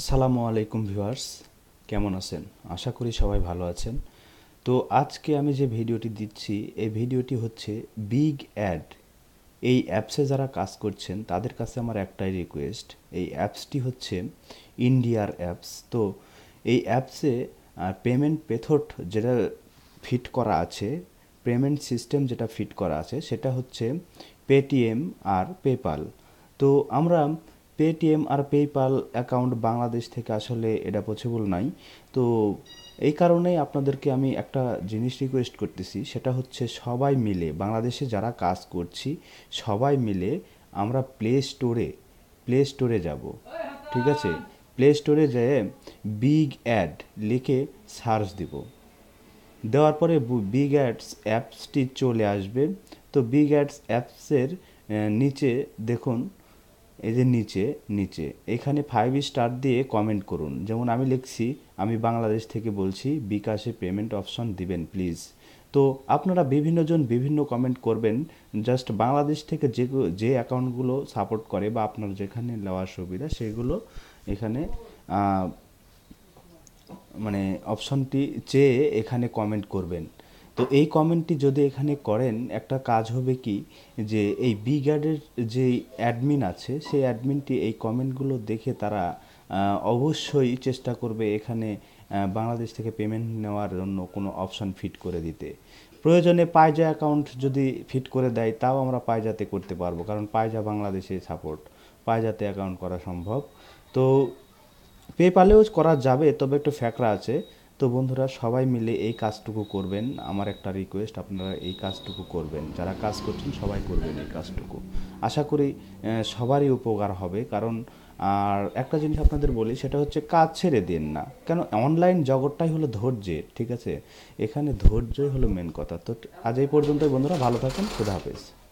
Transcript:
আসসালামু আলাইকুম ভিউয়ার্স কেমন আছেন আশা করি সবাই ভালো আছেন তো আজকে আমি যে ভিডিওটি দিচ্ছি এই ভিডিওটি হচ্ছে বিগ অ্যাড এই অ্যাপসে যারা কাজ করছেন তাদের কাছে আমার একটাই রিকোয়েস্ট এই অ্যাপসটি হচ্ছে ইন্ডিয়ার অ্যাপস তো এই অ্যাপসে পেমেন্ট পেথড যেটা ফিট করা আছে পেমেন্ট সিস্টেম যেটা ফিট করা আছে সেটা হচ্ছে পেটিএম আর পেপাল তো আমরা পেটিএম আর পেপাল অ্যাকাউন্ট বাংলাদেশ থেকে আসলে এটা পসিবল নাই তো এই কারণেই আপনাদেরকে আমি একটা জিনিস রিকোয়েস্ট করতেছি সেটা হচ্ছে সবাই মিলে বাংলাদেশে যারা কাজ করছি সবাই মিলে আমরা প্লে স্টোরে প্লে স্টোরে যাব ঠিক আছে প্লে স্টোরে যেয়ে বিগ অ্যাড লিখে সার্চ দিব দেওয়ার পরে বিগ অ্যাডস অ্যাপসটি চলে আসবে তো বিগ অ্যাডস অ্যাপসের নিচে দেখুন এই যে নিচে নিচে এখানে ফাইভ স্টার দিয়ে কমেন্ট করুন যেমন আমি লিখছি আমি বাংলাদেশ থেকে বলছি বিকাশে পেমেন্ট অপশন দিবেন প্লিজ তো আপনারা বিভিন্নজন বিভিন্ন কমেন্ট করবেন জাস্ট বাংলাদেশ থেকে যে যে অ্যাকাউন্টগুলো সাপোর্ট করে বা আপনার যেখানে নেওয়ার সুবিধা সেগুলো এখানে মানে অপশনটি চেয়ে এখানে কমেন্ট করবেন তো এই কমেন্টটি যদি এখানে করেন একটা কাজ হবে কি যে এই বি গার্ডের যে অ্যাডমিন আছে সেই অ্যাডমিনটি এই কমেন্টগুলো দেখে তারা অবশ্যই চেষ্টা করবে এখানে বাংলাদেশ থেকে পেমেন্ট নেওয়ার জন্য কোনো অপশন ফিট করে দিতে প্রয়োজনে পায়জা অ্যাকাউন্ট যদি ফিট করে দেয় তাও আমরা পায়জাতে করতে পারবো কারণ পায়জা বাংলাদেশে সাপোর্ট পায়জাতে অ্যাকাউন্ট করা সম্ভব তো পেপালেও করা যাবে তবে একটু ফ্যাকরা আছে তো বন্ধুরা সবাই মিলে এই কাজটুকু করবেন আমার একটা রিকোয়েস্ট আপনারা এই কাজটুকু করবেন যারা কাজ করছেন সবাই করবেন এই কাজটুকু আশা করি সবারই উপকার হবে কারণ আর একটা জিনিস আপনাদের বলি সেটা হচ্ছে কাজ ছেড়ে দিন না কেন অনলাইন জগৎটাই হলো ধৈর্যের ঠিক আছে এখানে ধৈর্যই হলো মেন কথা তো আজ এই পর্যন্তই বন্ধুরা ভালো থাকেন খুদা হাফেজ